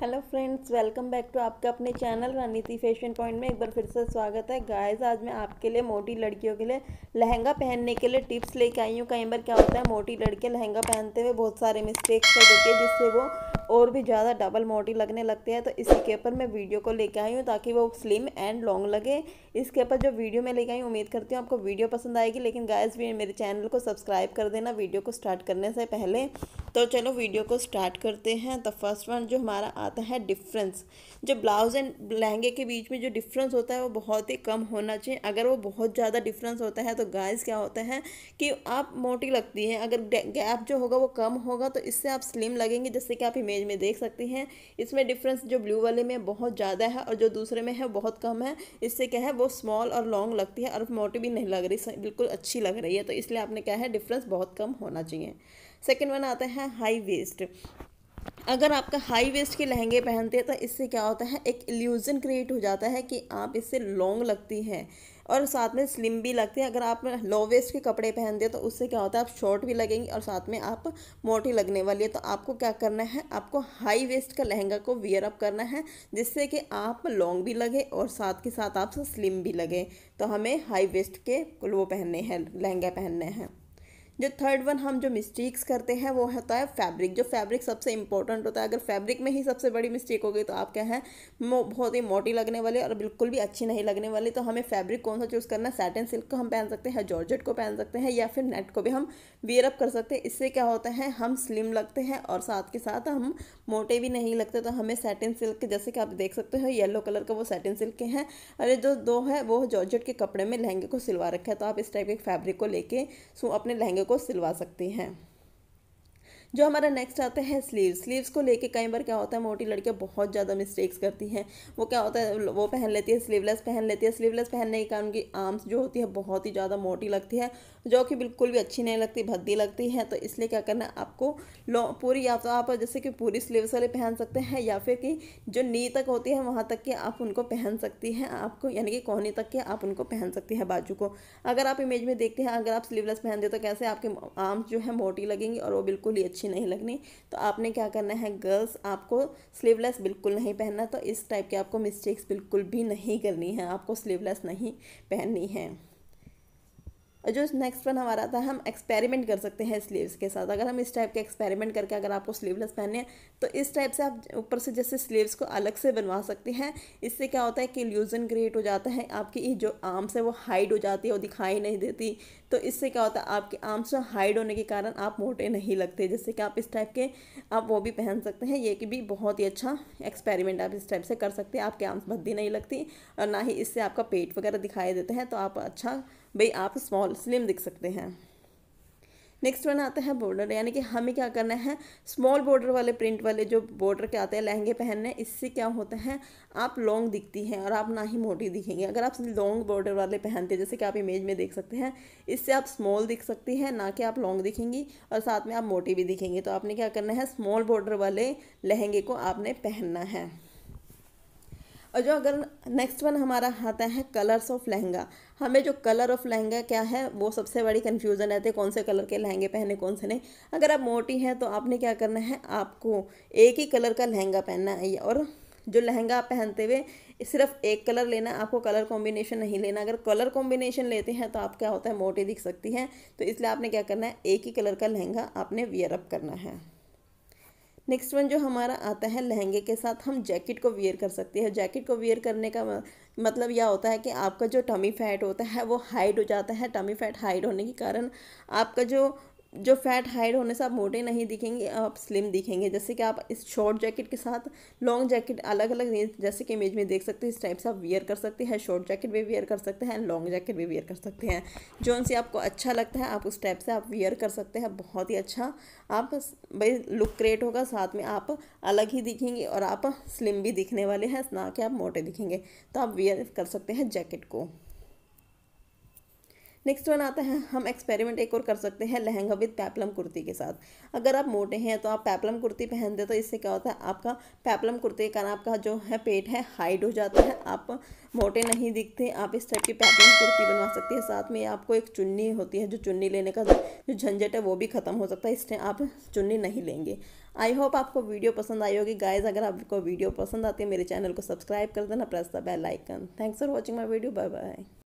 hello friends welcome back to आपका अपने channel रणनीति फैशन पॉइंट में एक बार फिर से स्वागत है गाइस आज मैं आपके लिए मोटी लड़कियों के लिए लहंगा पहनने के लिए टिप्स लेके आई हूँ कई बार क्या होता है मोटी लड़के लहंगा पहनते हुए बहुत सारे मिस्टेक्स कर देते हैं जिससे वो और भी ज़्यादा डबल मोटी लगने लगते हैं तो इसी के ऊपर मैं वीडियो को लेकर आई हूँ ताकि वो स्लिम एंड लॉन्ग लगे इसके ऊपर जो वीडियो मैं लेकर आई हूँ उम्मीद करती हूँ आपको वीडियो पसंद आएगी लेकिन गाइज भी मेरे चैनल को सब्सक्राइब कर देना वीडियो को स्टार्ट करने से पहले तो चलो वीडियो को स्टार्ट करते हैं तो फर्स्ट वन जो हमारा आता है डिफरेंस जो ब्लाउज़ एंड लहंगे के बीच में जो डिफरेंस होता है वो बहुत ही कम होना चाहिए अगर वो बहुत ज़्यादा डिफरेंस होता है तो गाइस क्या होता है कि आप मोटी लगती हैं अगर गैप जो होगा वो कम होगा तो इससे आप स्लिम लगेंगे जैसे कि आप इमेज में देख सकती हैं इसमें डिफरेंस जो ब्लू वाले में बहुत ज़्यादा है और जो दूसरे में है बहुत कम है इससे क्या है वो स्मॉल और लॉन्ग लगती है और मोटी भी नहीं लग रही बिल्कुल अच्छी लग रही है तो इसलिए आपने क्या है डिफरेंस बहुत कम होना चाहिए सेकेंड वन आता है हाई वेस्ट अगर आपका हाई वेस्ट के लहंगे पहनते हैं तो इससे क्या होता है एक इल्यूज़न क्रिएट हो जाता है कि आप इससे लॉन्ग लगती हैं और साथ में स्लिम भी लगती है अगर आप लो वेस्ट के कपड़े पहनते हैं तो उससे क्या होता है आप शॉर्ट भी लगेंगी और साथ में आप मोटी लगने वाली है तो आपको क्या करना है आपको हाई वेस्ट का लहंगा को वियर अप करना है जिससे कि आप लॉन्ग भी लगे और साथ के साथ आप स्लिम भी लगे तो हमें हाई वेस्ट के वो पहनने हैं लहंगा पहनने हैं जो थर्ड वन हम जो मिस्टेक्स करते हैं वो होता है फैब्रिक जो फैब्रिक सबसे इंपॉर्टेंट होता है अगर फैब्रिक में ही सबसे बड़ी मिस्टेक हो गई तो आप क्या है बहुत ही मोटी लगने वाले और बिल्कुल भी अच्छी नहीं लगने वाली तो हमें फैब्रिक कौन सा चूज़ करना है सैटन सिल्क को हम पहन सकते हैं जॉर्जेट को पहन सकते हैं या फिर नेट को भी हम वेयरअप कर सकते हैं इससे क्या होता है हम स्लिम लगते हैं और साथ के साथ हम मोटे भी नहीं लगते तो हमें सैटिन सिल्क जैसे कि आप देख सकते हो येलो कलर का वो सैटिन सिल्क के हैं अरे जो दो है वो जॉर्जेट के कपड़े में लहंगे को सिलवा रखा है तो आप इस टाइप के फैब्रिक को लेके अपने लहंगे को सिलवा सकते हैं जो हमारा नेक्स्ट आता है स्लीव स्लीव्स को लेके कई बार क्या होता है मोटी लड़कियाँ बहुत ज़्यादा मिस्टेक्स करती हैं वो क्या होता है वो पहन लेती है स्लीवलेस पहन लेती है स्लीवलेस पहनने के कारण उनकी आर्म्स जो होती है बहुत ही ज़्यादा मोटी लगती है जो कि बिल्कुल भी अच्छी नहीं लगती भद्दी लगती है तो इसलिए क्या करना है आपको पूरी या तो आप जैसे कि पूरी स्लीवस वाले पहन सकते हैं या फिर कि जो नी तक होती है वहाँ तक के आप उनको पहन सकती हैं आपको यानी कि कोहनी तक के आप उनको पहन सकती हैं बाजू को अगर आप इमेज में देखते हैं अगर आप स्लीवलेस पहनते हो तो कैसे आपके आर्म्स जो है मोटी लगेंगी और वो बिल्कुल ही अच्छी अच्छी नहीं लगनी तो आपने क्या करना है गर्ल्स आपको स्लीवलेस बिल्कुल नहीं पहनना तो इस टाइप के आपको मिस्टेक्स बिल्कुल भी नहीं करनी है आपको स्लीवलेस नहीं पहननी है जो नेक्स्ट वन हमारा था हम एक्सपेरिमेंट कर सकते हैं स्लीव्स के साथ अगर हम इस टाइप के एक्सपेरिमेंट करके अगर आपको स्लीवलेस पहनने हैं तो इस टाइप से आप ऊपर से जैसे स्लीव्स को अलग से बनवा सकते हैं इससे क्या होता है कि ल्यूज़न क्रिएट हो जाता है आपकी जो आर्म्स है वो हाइड हो जाती है और दिखाई नहीं देती तो इससे क्या होता है आपके आर्म्स हाइड होने के कारण आप मोटे नहीं लगते जिससे कि आप इस टाइप के आप वो भी पहन सकते हैं ये कि भी बहुत ही अच्छा एक्सपेरिमेंट आप इस टाइप से कर सकते हैं आपके आर्म्स भद्दी नहीं लगती और ना ही इससे आपका पेट वगैरह दिखाई देते हैं तो आप अच्छा भाई आप स्मॉल स्लिम दिख सकते हैं नेक्स्ट वन आता है बॉर्डर यानी कि हमें क्या करना है स्मॉल बॉर्डर वाले प्रिंट वाले जो बॉर्डर के आते हैं लहंगे पहनने इससे क्या होता है आप लॉन्ग दिखती हैं और आप ना ही मोटी दिखेंगे अगर आप लॉन्ग बॉर्डर वाले पहनते हैं जैसे कि आप इमेज में देख सकते हैं इससे आप स्मॉल दिख सकती हैं ना कि आप लॉन्ग दिखेंगी और साथ में आप मोटी भी दिखेंगी तो आपने क्या करना है स्मॉल बॉर्डर वाले लहंगे को आपने पहनना है और जो अगर नेक्स्ट वन हमारा आता है कलर्स ऑफ लहंगा हमें जो कलर ऑफ लहंगा क्या है वो सबसे बड़ी कन्फ्यूज़न रहती है कौन से कलर के लहंगे पहने कौन से नहीं अगर आप मोटी हैं तो आपने क्या करना है आपको एक ही कलर का लहंगा पहनना है और जो लहंगा आप पहनते हुए सिर्फ एक कलर लेना आपको कलर कॉम्बिनेशन नहीं लेना अगर कलर कॉम्बिनेशन लेते हैं तो आप क्या होता है मोटी दिख सकती हैं तो इसलिए आपने क्या करना है एक ही कलर का लहंगा आपने वियरअप करना है नेक्स्ट वन जो हमारा आता है लहंगे के साथ हम जैकेट को वेयर कर सकते हैं जैकेट को वेयर करने का मतलब यह होता है कि आपका जो टमी फैट होता है वो हाइड हो जाता है टमी फैट हाइड होने के कारण आपका जो जो फैट हाइड होने से आप मोटे नहीं दिखेंगे आप स्लिम दिखेंगे जैसे कि आप इस शॉर्ट जैकेट के साथ लॉन्ग जैकेट अलग अलग रेंज जैसे कि इमेज में देख सकते हो इस टाइप से आप वेयर कर सकते हैं शॉर्ट जैकेट भी वेयर कर सकते हैं लॉन्ग जैकेट भी वेयर कर सकते हैं जो उनसे आपको अच्छा लगता है आप उस टाइप से आप वेयर कर सकते हैं बहुत ही अच्छा आप भाई लुक क्रिएट होगा साथ में आप अलग ही दिखेंगे और आप स्लिम भी दिखने वाले हैं ना कि आप मोटे दिखेंगे तो आप वेयर कर सकते हैं जैकेट को नेक्स्ट वन आता है हम एक्सपेरिमेंट एक और कर सकते हैं लहंगा विद पैपलम कुर्ती के साथ अगर आप मोटे हैं तो आप पैपलम कुर्ती पहनते तो इससे क्या होता है आपका पैपलम कुर्ती के कारण आपका जो है पेट है हाइड हो जाता है आप मोटे नहीं दिखते आप इस टाइप की पैपलम कुर्ती बनवा सकते हैं साथ में आपको एक चुन्नी होती है जो चुन्नी लेने का जो झंझट है वो भी ख़त्म हो सकता है टाइम आप चुन्नी नहीं लेंगे आई होप आपको वीडियो पसंद आई होगी गाइज अगर आपको वीडियो पसंद आती है मेरे चैनल को सब्सक्राइब कर देना press the bell icon thanks for watching my video bye bye